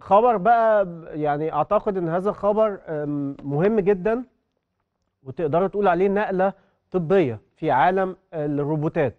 خبر بقى يعني اعتقد ان هذا الخبر مهم جدا وتقدروا تقول عليه نقله طبيه في عالم الروبوتات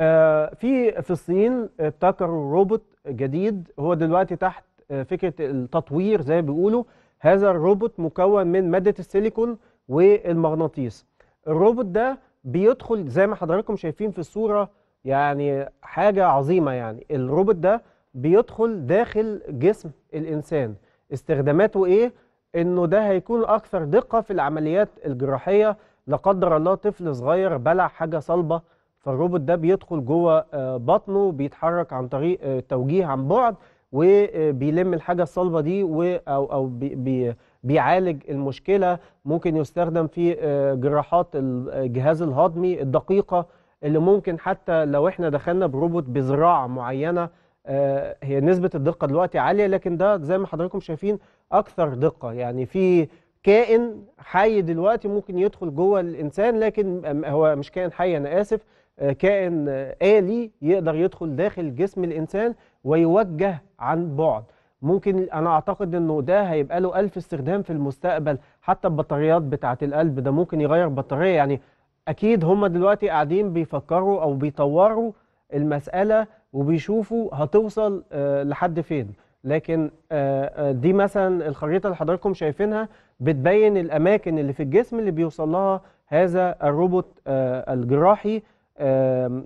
آه، في في الصين ابتكروا روبوت جديد هو دلوقتي تحت آه، فكره التطوير زي ما بيقولوا هذا الروبوت مكون من ماده السيليكون والمغناطيس الروبوت ده بيدخل زي ما حضراتكم شايفين في الصوره يعني حاجه عظيمه يعني الروبوت ده بيدخل داخل جسم الإنسان استخداماته إيه؟ إنه ده هيكون أكثر دقة في العمليات الجراحية لا قدر الله طفل صغير بلع حاجة صلبة فالروبوت ده بيدخل جوه آه، بطنه بيتحرك عن طريق آه، توجيه عن بعد وبيلم آه، الحاجة الصلبة دي و أو, أو بي بي بيعالج المشكلة ممكن يستخدم في جراحات الجهاز الهضمي الدقيقة اللي ممكن حتى لو احنا دخلنا بروبوت بزراعة معينة آه، هي نسبة الدقة دلوقتي عالية لكن ده زي ما حضراتكم شايفين أكثر دقة يعني في كائن حي دلوقتي ممكن يدخل جوه الإنسان لكن هو مش كائن حي أنا آسف آه، كائن آلي يقدر يدخل داخل جسم الإنسان ويوجه عن بعد ممكن أنا أعتقد أنه ده هيبقى له ألف استخدام في المستقبل حتى البطاريات بتاعة القلب ده ممكن يغير بطارية يعني أكيد هم دلوقتي قاعدين بيفكروا أو بيطوروا المسألة وبيشوفوا هتوصل آه، لحد فين لكن آه، آه، دي مثلا الخريطه اللي حضراتكم شايفينها بتبين الاماكن اللي في الجسم اللي بيوصل لها هذا الروبوت الجراحي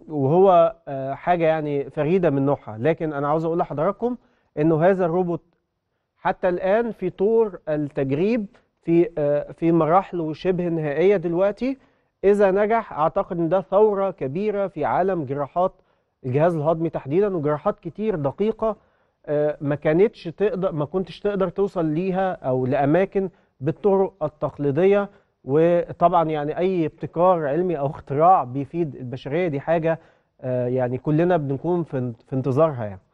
وهو حاجه يعني فريده من نوعها لكن انا عاوز اقول لحضراتكم انه هذا الروبوت حتى الان في طور التجريب في في مراحله شبه نهائيه دلوقتي اذا نجح اعتقد ان ده ثوره كبيره في عالم جراحات الجهاز الهضمي تحديدا وجراحات كتير دقيقه آه، ما كانتش تقدر ما كنتش تقدر توصل ليها او لاماكن بالطرق التقليديه وطبعا يعني اي ابتكار علمي او اختراع بيفيد البشريه دي حاجه آه، يعني كلنا بنكون في انتظارها يعني